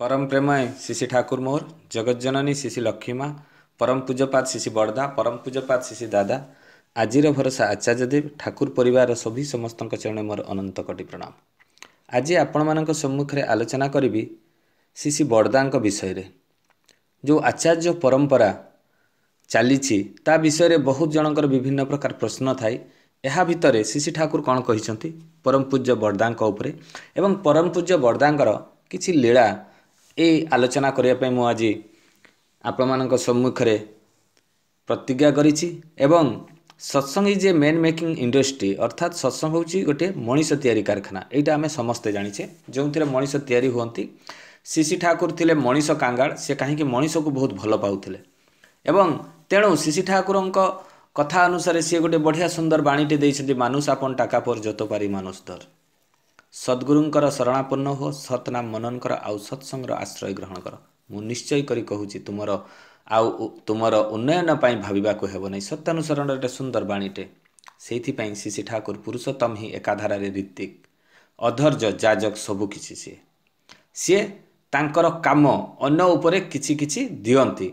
ପରମ ପ୍ରେମୟ ଶିଶି ଠାକୁର ମୋହର ଜଗତଜନନୀ ଶିଶି ଲକ୍ଷ୍ମୀମା ପରମ ପୂଜପାତ ଶିଶି ବଡ଼ଦା ପରମ ପୂଜପାତ ଶିଶି ଦାଦା ଆଜିର ଭରସା ଆଚାର୍ଯ୍ୟ ଦେବ ଠାକୁର ପରିବାରର ସଭି ସମସ୍ତଙ୍କ ଚରଣରେ ମୋର ଅନନ୍ତ କଟି ପ୍ରଣାମ ଆଜି ଆପଣମାନଙ୍କ ସମ୍ମୁଖରେ ଆଲୋଚନା କରିବି ଶିଶି ବଡ଼ଦାଙ୍କ ବିଷୟରେ ଯେଉଁ ଆଚାର୍ଯ୍ୟ ପରମ୍ପରା ଚାଲିଛି ତା ବିଷୟରେ ବହୁତ ଜଣଙ୍କର ବିଭିନ୍ନ ପ୍ରକାର ପ୍ରଶ୍ନ ଥାଏ ଏହା ଭିତରେ ଶିଶି ଠାକୁର କ'ଣ କହିଛନ୍ତି ପରମ ପୂଜ୍ୟ ବଡ଼ଦାଙ୍କ ଉପରେ ଏବଂ ପରମ ପୂଜ୍ୟ ବଡ଼ଦାଙ୍କର କିଛି ଲୀଳା ଏଇ ଆଲୋଚନା କରିବା ପାଇଁ ମୁଁ ଆଜି ଆପଣମାନଙ୍କ ସମ୍ମୁଖରେ ପ୍ରତିଜ୍ଞା କରିଛି ଏବଂ Satsang is a man making industry ଅର୍ଥାତ୍ ସତ୍ସଙ୍ଗ ହେଉଛି ଗୋଟିଏ ମଣିଷ ତିଆରି କାରଖାନା ଏଇଟା ଆମେ ସମସ୍ତେ ଜାଣିଛେ ଯେଉଁଥିରେ ମଣିଷ ତିଆରି ହୁଅନ୍ତି ଶିଶି ଠାକୁର ଥିଲେ ମଣିଷ କାଙ୍ଗାଳ ସେ କାହିଁକି ମଣିଷକୁ ବହୁତ ଭଲ ପାଉଥିଲେ ଏବଂ ତେଣୁ ଶିଶି ଠାକୁରଙ୍କ କଥା ଅନୁସାରେ ସିଏ ଗୋଟେ ବଢ଼ିଆ ସୁନ୍ଦର ବାଣୀଟି ଦେଇଛନ୍ତି ମାନୁଷ ଆପଣ ଟାକା ପର ପାରି ମାନୁଷ ଧର ସଦ୍ଗୁରୁଙ୍କର ଶରଣାପନ୍ନ ହୁଅ ମନନ କର ଆଉ ସତ୍ସଙ୍ଗର ଆଶ୍ରୟ ଗ୍ରହଣ କର ମୁଁ ନିଶ୍ଚୟ କରି କହୁଛି ତୁମର ଆଉ ତୁମର ଉନ୍ନୟନ ପାଇଁ ଭାବିବାକୁ ହେବ ନାହିଁ ଗୋଟେ ସୁନ୍ଦର ବାଣୀଟେ ସେଇଥିପାଇଁ ଶିଶି ଠାକୁର ପୁରୁଷୋତ୍ତମ ହିଁ ଏକାଧାରାରେ ଋତିକ ଅଧର୍ଯ୍ୟ ଯାଜକ ସବୁ କିଛି ସିଏ ସିଏ ତାଙ୍କର କାମ ଅନ୍ୟ ଉପରେ କିଛି କିଛି ଦିଅନ୍ତି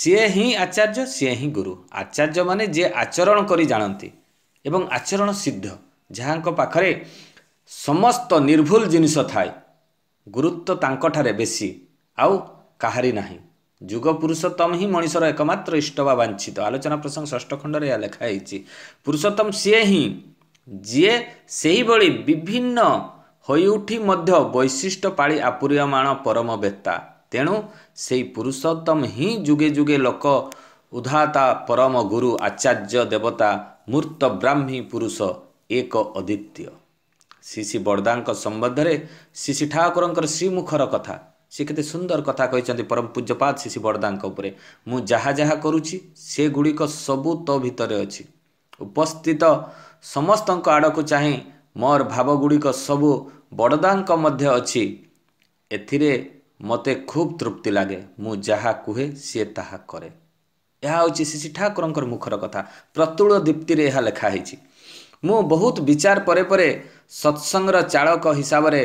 ସିଏ ହିଁ ଆଚାର୍ଯ୍ୟ ସିଏ ହିଁ ଗୁରୁ ଆଚାର୍ଯ୍ୟମାନେ ଯିଏ ଆଚରଣ କରି ଜାଣନ୍ତି ଏବଂ ଆଚରଣ ସିଦ୍ଧ ଯାହାଙ୍କ ପାଖରେ ସମସ୍ତ ନିର୍ଭୁଲ ଜିନିଷ ଥାଏ ଗୁରୁତ୍ୱ ତାଙ୍କଠାରେ ବେଶୀ ଆଉ କାହାରି ନାହିଁ ଯୁଗ ପୁରୁଷୋତ୍ତମ ହିଁ ମଣିଷର ଏକମାତ୍ର ଇଷ୍ଟ ବା ବାଞ୍ଛିତ ଆଲୋଚନା ପ୍ରସଙ୍ଗ ଷଷ୍ଠ ଖଣ୍ଡରେ ଏହା ଲେଖା ହେଇଛି ପୁରୁଷୋତ୍ତମ ସିଏ ହିଁ ଯିଏ ସେହିଭଳି ବିଭିନ୍ନ ହୋଇଉଠି ମଧ୍ୟ ବୈଶିଷ୍ଟ୍ୟ ପାଳି ଆପୁରିୟମାଣ ପରମ ବେତା ତେଣୁ ସେହି ପୁରୁଷୋତ୍ତମ ହିଁ ଯୁଗେ ଯୁଗେ ଲୋକ ଉଧାତା ପରମ ଗୁରୁ ଆଚାର୍ଯ୍ୟ ଦେବତା ମୂର୍ତ୍ତ ବ୍ରାହ୍ମୀ ପୁରୁଷ ଏକ ଅଦିତ୍ୟ ଶ୍ରୀ ଶ୍ରୀ ବଡ଼ଦାଙ୍କ ସମ୍ବନ୍ଧରେ ଶ୍ରୀ ଶ୍ରୀ ଠାକୁରଙ୍କର ଶ୍ରୀମୁଖର କଥା ସେ କେତେ ସୁନ୍ଦର କଥା କହିଛନ୍ତି ପରମ ପୂଜ୍ୟପାଦ ଶ୍ରୀ ଶ୍ରୀ ବଡ଼ଦାଙ୍କ ଉପରେ ମୁଁ ଯାହା ଯାହା କରୁଛି ସେଗୁଡ଼ିକ ସବୁ ତୋ ଭିତରେ ଅଛି ଉପସ୍ଥିତ ସମସ୍ତଙ୍କ ଆଡ଼କୁ ଚାହିଁ ମୋର ଭାବଗୁଡ଼ିକ ସବୁ ବଡ଼ଦାଙ୍କ ମଧ୍ୟ ଅଛି ଏଥିରେ ମୋତେ ଖୁବ୍ ତୃପ୍ତି ଲାଗେ ମୁଁ ଯାହା କୁହେ ସିଏ ତାହା କରେ ଏହା ହେଉଛି ଶ୍ରୀ ଶ୍ରୀ ଠାକୁରଙ୍କର ମୁଖର କଥା ପ୍ରତୁଳ ଦୀପ୍ତିରେ ଏହା ଲେଖା ହେଇଛି ମୁଁ ବହୁତ ବିଚାର ପରେ ପରେ ସତ୍ସଙ୍ଗର ଚାଳକ ହିସାବରେ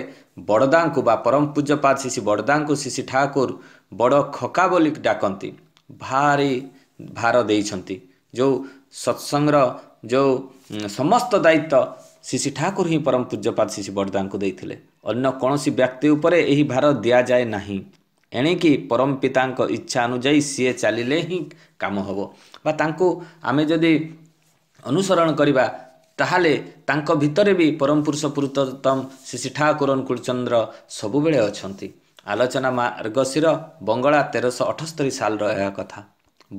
ବଡ଼ଦାଙ୍କୁ ବା ପରମ ପୂଜ୍ୟପାଦ ଶିଶି ବଡ଼ଦାଙ୍କୁ ଶିଶି ଠାକୁର ବଡ଼ ଖକା ବୋଲି ଡାକନ୍ତି ଭାରି ଭାର ଦେଇଛନ୍ତି ଯେଉଁ ସତ୍ସଙ୍ଗର ଯେଉଁ ସମସ୍ତ ଦାୟିତ୍ୱ ଶିଶି ଠାକୁର ହିଁ ପରମ ପୂଜ୍ୟପାଦ ଶିଶି ବଡ଼ଦାଙ୍କୁ ଦେଇଥିଲେ ଅନ୍ୟ କୌଣସି ବ୍ୟକ୍ତି ଉପରେ ଏହି ଭାର ଦିଆଯାଏ ନାହିଁ ଏଣିକି ପରମ ପିତାଙ୍କ ଇଚ୍ଛା ଅନୁଯାୟୀ ସିଏ ଚାଲିଲେ ହିଁ କାମ ହେବ ବା ତାଙ୍କୁ ଆମେ ଯଦି ଅନୁସରଣ କରିବା ତାହେଲେ ତାଙ୍କ ଭିତରେ ବି ପରମ ପୁରୁଷ ପୁରୁତତମ ଶ୍ରୀ ଶ୍ରୀ ଠାକୁର ଅନୁକୁଳଚନ୍ଦ୍ର ସବୁବେଳେ ଅଛନ୍ତି ଆଲୋଚନା ମାର୍ଗଶିର ବଙ୍ଗଳା ତେରଶହ ଅଠସ୍ତରୀ ସାଲର ଏହା କଥା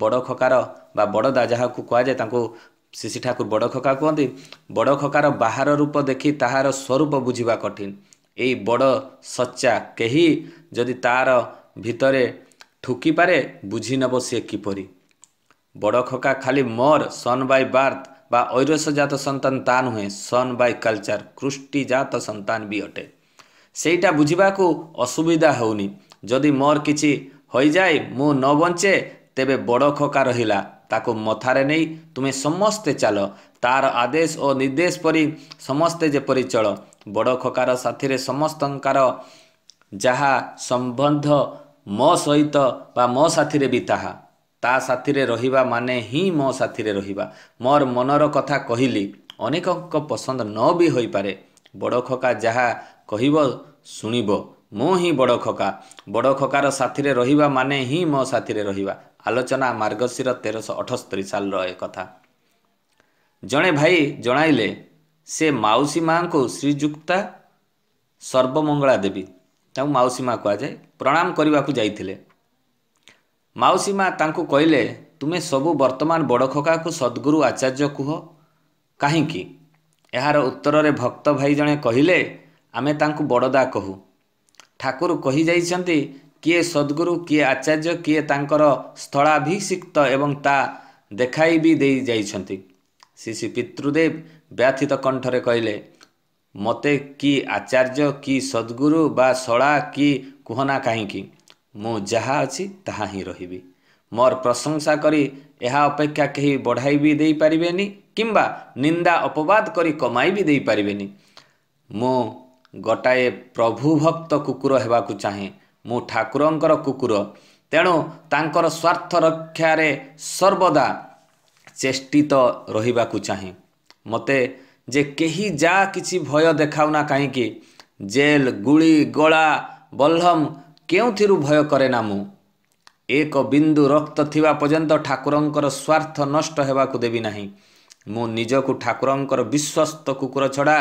ବଡ଼ ଖକାର ବା ବଡ଼ଦା ଯାହାକୁ କୁହାଯାଏ ତାଙ୍କୁ ଶ୍ରୀ ଶ୍ରୀ ଠାକୁର ବଡ଼ ଖକା କୁହନ୍ତି ବଡ଼ ଖକାର ବାହାର ରୂପ ଦେଖି ତାହାର ସ୍ୱରୂପ ବୁଝିବା କଠିନ ଏଇ ବଡ଼ ସଚ୍ଚା କେହି ଯଦି ତାର ଭିତରେ ଠୁକିପାରେ ବୁଝିନେବ ସିଏ କିପରି ବଡ଼ ଖକା ଖାଲି ମୋର୍ ସନ୍ ବାଇ ବାର୍ଥ ବା ଐରସଜାତ ସନ୍ତାନ ତା ନୁହେଁ ସନ୍ ବାଇ କଲଚର କୃଷ୍ଟିଜାତ ସନ୍ତାନ ବି ଅଟେ ସେଇଟା ବୁଝିବାକୁ ଅସୁବିଧା ହେଉନି ଯଦି ମୋର କିଛି ହୋଇଯାଏ ମୁଁ ନ ବଞ୍ଚେ ତେବେ ବଡ଼ ଖୋକା ରହିଲା ତାକୁ ମଥାରେ ନେଇ ତୁମେ ସମସ୍ତେ ଚାଲ ତାର ଆଦେଶ ଓ ନିର୍ଦ୍ଦେଶ ପରି ସମସ୍ତେ ଯେପରି ଚଳ ବଡ଼ ଖୋକାର ସାଥିରେ ସମସ୍ତଙ୍କର ଯାହା ସମ୍ବନ୍ଧ ମୋ ସହିତ ବା ମୋ ସାଥିରେ ବି ତାହା ତା ସାଥିରେ ରହିବା ମାନେ ହିଁ ମୋ ସାଥିରେ ରହିବା ମୋର ମନର କଥା କହିଲି ଅନେକଙ୍କ ପସନ୍ଦ ନ ବି ହୋଇପାରେ ବଡ଼ ଖକା ଯାହା କହିବ ଶୁଣିବ ମୁଁ ହିଁ ବଡ଼ ଖକା ବଡ଼ ଖକାର ସାଥିରେ ରହିବା ମାନେ ହିଁ ମୋ ସାଥିରେ ରହିବା ଆଲୋଚନା ମାର୍ଗଶୀର ତେରଶହ ଅଠସ୍ତରୀ ସାଲର ଏ କଥା ଜଣେ ଭାଇ ଜଣାଇଲେ ସେ ମାଉସୀ ମା'ଙ୍କୁ ଶ୍ରୀଯୁକ୍ତା ସର୍ବମଙ୍ଗଳା ଦେବୀ ତାଙ୍କୁ ମାଉସୀ ମା' କୁହାଯାଏ ପ୍ରଣାମ କରିବାକୁ ଯାଇଥିଲେ ମାଉସୀ ମା ତାଙ୍କୁ କହିଲେ ତୁମେ ସବୁ ବର୍ତ୍ତମାନ ବଡ଼ ଖକାକୁ ସଦ୍ଗୁରୁ ଆଚାର୍ଯ୍ୟ କୁହ କାହିଁକି ଏହାର ଉତ୍ତରରେ ଭକ୍ତ ଭାଇ ଜଣେ କହିଲେ ଆମେ ତାଙ୍କୁ ବଡ଼ଦା କହୁ ଠାକୁର କହି ଯାଇଛନ୍ତି କିଏ ସଦ୍ଗୁରୁ କିଏ ଆଚାର୍ଯ୍ୟ କିଏ ତାଙ୍କର ସ୍ଥଳାଭିଷିକ୍ତ ଏବଂ ତା ଦେଖାଇ ବି ଦେଇ ଯାଇଛନ୍ତି ଶ୍ରୀ ଶ୍ରୀ ପିତୃଦେବ ବ୍ୟଥିତ କଣ୍ଠରେ କହିଲେ ମୋତେ କି ଆଚାର୍ଯ୍ୟ କି ସଦ୍ଗୁରୁ ବା ଶଳା କି କୁହନା କାହିଁକି ମୁଁ ଯାହା ଅଛି ତାହା ହିଁ ରହିବି ମୋର ପ୍ରଶଂସା କରି ଏହା ଅପେକ୍ଷା କେହି ବଢ଼ାଇ ବି ଦେଇପାରିବେନି କିମ୍ବା ନିନ୍ଦା ଅପବାଦ କରି କମାଇ ବି ଦେଇପାରିବେନି ମୁଁ ଗୋଟାଏ ପ୍ରଭୁଭକ୍ତ କୁକୁର ହେବାକୁ ଚାହେଁ ମୁଁ ଠାକୁରଙ୍କର କୁକୁର ତେଣୁ ତାଙ୍କର ସ୍ୱାର୍ଥ ରକ୍ଷାରେ ସର୍ବଦା ଚେଷ୍ଟିତ ରହିବାକୁ ଚାହେଁ ମୋତେ ଯେ କେହି ଯାହା କିଛି ଭୟ ଦେଖାଉନା କାହିଁକି ଜେଲ୍ ଗୁଳି ଗଳା ବହ୍ଲମ କେଉଁଥିରୁ ଭୟ କରେ ନା ମୁଁ ଏକ ବିନ୍ଦୁ ରକ୍ତ ଥିବା ପର୍ଯ୍ୟନ୍ତ ଠାକୁରଙ୍କର ସ୍ୱାର୍ଥ ନଷ୍ଟ ହେବାକୁ ଦେବି ନାହିଁ ମୁଁ ନିଜକୁ ଠାକୁରଙ୍କର ବିଶ୍ୱସ୍ତ କୁକୁର ଛଡ଼ା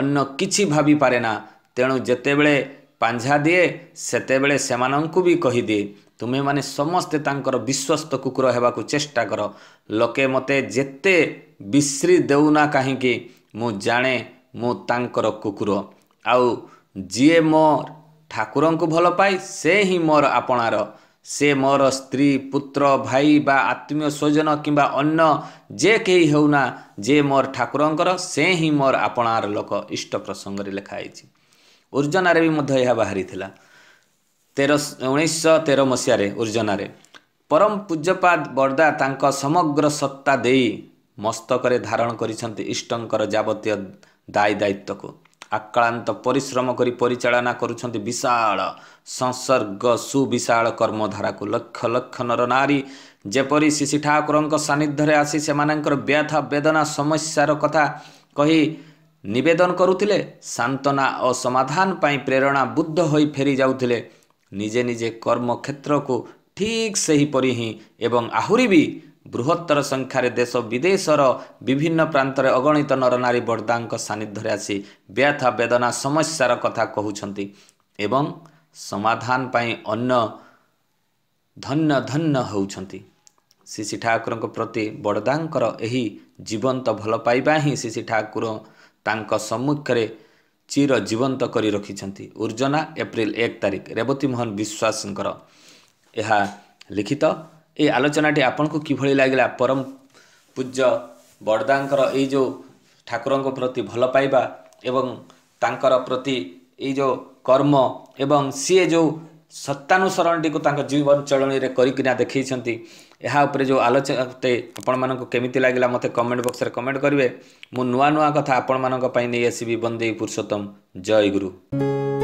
ଅନ୍ୟ କିଛି ଭାବିପାରେ ନା ତେଣୁ ଯେତେବେଳେ ପାଞ୍ଝା ଦିଏ ସେତେବେଳେ ସେମାନଙ୍କୁ ବି କହିଦିଏ ତୁମେମାନେ ସମସ୍ତେ ତାଙ୍କର ବିଶ୍ୱସ୍ତ କୁକୁର ହେବାକୁ ଚେଷ୍ଟା କର ଲୋକେ ମୋତେ ଯେତେ ବିଶ୍ରୀ ଦେଉନା କାହିଁକି ମୁଁ ଜାଣେ ମୁଁ ତାଙ୍କର କୁକୁର ଆଉ ଯିଏ ମୋ ଠାକୁରଙ୍କୁ ଭଲ ପାଏ ସେ ହିଁ ମୋର ଆପଣାର ସେ ମୋର ସ୍ତ୍ରୀ ପୁତ୍ର ଭାଇ ବା ଆତ୍ମୀୟ ସ୍ୱଜନ କିମ୍ବା ଅନ୍ୟ ଯେ କେହି ହେଉନା ଯେ ମୋର ଠାକୁରଙ୍କର ସେ ହିଁ ମୋର ଆପଣାର ଲୋକ ଇଷ୍ଟ ପ୍ରସଙ୍ଗରେ ଲେଖା ଲେଖାହେଇଛି ଉର୍ଜନାରେ ବି ମଧ୍ୟ ଏହା ବାହାରିଥିଲା ତେର ଉଣେଇଶହ ତେର ମସିହାରେ ଉର୍ଜନାରେ ପରମ ପୂଜ୍ୟପାଦ ବର୍ଦା ତାଙ୍କ ସମଗ୍ର ସତ୍ତା ଦେଇ ମସ୍ତକରେ ଧାରଣ କରିଛନ୍ତି ଇଷ୍ଟଙ୍କର ଯାବତୀୟ ଦାୟୀ ଦାୟିତ୍ୱକୁ ଆକ୍ଳାନ୍ତ ପରିଶ୍ରମ କରି ପରିଚାଳନା କରୁଛନ୍ତି ବିଶାଳ ସଂସର୍ଗ ସୁବିଶାଳ କର୍ମଧାରାକୁ ଲକ୍ଷ ଲକ୍ଷ ନର ନାରୀ ଯେପରି ଶିଶି ଠାକୁରଙ୍କ ସାନ୍ନିଧ୍ୟରେ ଆସି ସେମାନଙ୍କର ବ୍ୟଥା ବେଦନା ସମସ୍ୟାର କଥା କହି ନିବେଦନ କରୁଥିଲେ ସାନ୍ତନା ଓ ସମାଧାନ ପାଇଁ ପ୍ରେରଣା ବୁଦ୍ଧ ହୋଇ ଫେରି ଯାଉଥିଲେ ନିଜେ ନିଜେ କର୍ମକ୍ଷେତ୍ରକୁ ଠିକ୍ ସେହିପରି ହିଁ ଏବଂ ଆହୁରି ବି ବୃହତ୍ତର ସଂଖ୍ୟାରେ ଦେଶ ବିଦେଶର ବିଭିନ୍ନ ପ୍ରାନ୍ତରେ ଅଗଣିତ ନରନାରୀ ବର୍ଦ୍ଧାଙ୍କ ସାନ୍ନିଧ୍ୟରେ ଆସି ବ୍ୟଥା ବେଦନା ସମସ୍ୟାର କଥା କହୁଛନ୍ତି ଏବଂ ସମାଧାନ ପାଇଁ ଅନ୍ୟ ଧନ୍ୟ ଧନ୍ୟ ହେଉଛନ୍ତି ଶ୍ରୀ ଶ୍ରୀ ଠାକୁରଙ୍କ ପ୍ରତି ବଡ଼ଦାଙ୍କର ଏହି ଜୀବନ୍ତ ଭଲ ପାଇବା ହିଁ ଶ୍ରୀ ଶ୍ରୀ ଠାକୁର ତାଙ୍କ ସମ୍ମୁଖରେ ଚିର ଜୀବନ୍ତ କରି ରଖିଛନ୍ତି ଉର୍ଜନା ଏପ୍ରିଲ ଏକ ତାରିଖ ରେବତୀ ମୋହନ ବିଶ୍ୱାସଙ୍କର ଏହା ଲିଖିତ ଏଇ ଆଲୋଚନାଟି ଆପଣଙ୍କୁ କିଭଳି ଲାଗିଲା ପରମ ପୂଜ୍ୟ ବଡ଼ଦାଙ୍କର ଏଇ ଯେଉଁ ଠାକୁରଙ୍କ ପ୍ରତି ଭଲ ପାଇବା ଏବଂ ତାଙ୍କର ପ୍ରତି ଏଇ ଯେଉଁ କର୍ମ ଏବଂ ସିଏ ଯେଉଁ ସତ୍ୟାନୁସରଣଟିକୁ ତାଙ୍କ ଜୀବନ ଚଳଣୀରେ କରିକିନା ଦେଖେଇଛନ୍ତି ଏହା ଉପରେ ଯେଉଁ ଆଲୋଚନା ଆପଣମାନଙ୍କୁ କେମିତି ଲାଗିଲା ମୋତେ କମେଣ୍ଟ ବକ୍ସରେ କମେଣ୍ଟ କରିବେ ମୁଁ ନୂଆ ନୂଆ କଥା ଆପଣମାନଙ୍କ ପାଇଁ ନେଇ ଆସିବି ବନ୍ଦେ ପୁରୁଷୋତ୍ତମ ଜୟ